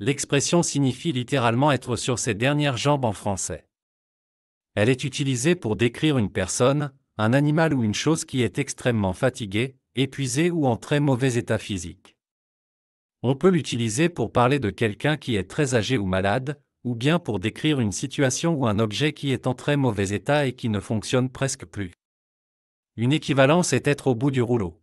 L'expression signifie littéralement être sur ses dernières jambes en français. Elle est utilisée pour décrire une personne, un animal ou une chose qui est extrêmement fatiguée, épuisée ou en très mauvais état physique. On peut l'utiliser pour parler de quelqu'un qui est très âgé ou malade, ou bien pour décrire une situation ou un objet qui est en très mauvais état et qui ne fonctionne presque plus. Une équivalence est être au bout du rouleau.